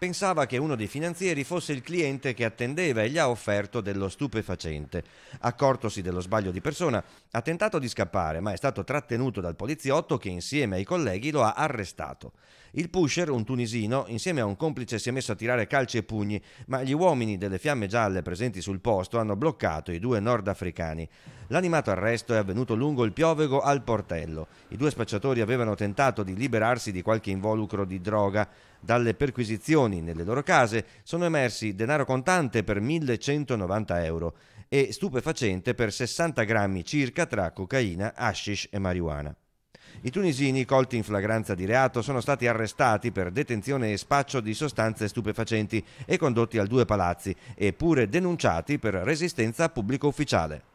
pensava che uno dei finanzieri fosse il cliente che attendeva e gli ha offerto dello stupefacente. Accortosi dello sbaglio di persona, ha tentato di scappare, ma è stato trattenuto dal poliziotto che insieme ai colleghi lo ha arrestato. Il pusher, un tunisino, insieme a un complice si è messo a tirare calci e pugni, ma gli uomini delle fiamme gialle presenti sul posto hanno bloccato i due nordafricani. L'animato arresto è avvenuto lungo il piovego al portello. I due spacciatori avevano tentato di liberarsi di qualche involucro di droga, dalle perquisizioni nelle loro case sono emersi denaro contante per 1190 euro e stupefacente per 60 grammi circa tra cocaina, hashish e marijuana. I tunisini colti in flagranza di reato sono stati arrestati per detenzione e spaccio di sostanze stupefacenti e condotti al due palazzi eppure denunciati per resistenza a pubblico ufficiale.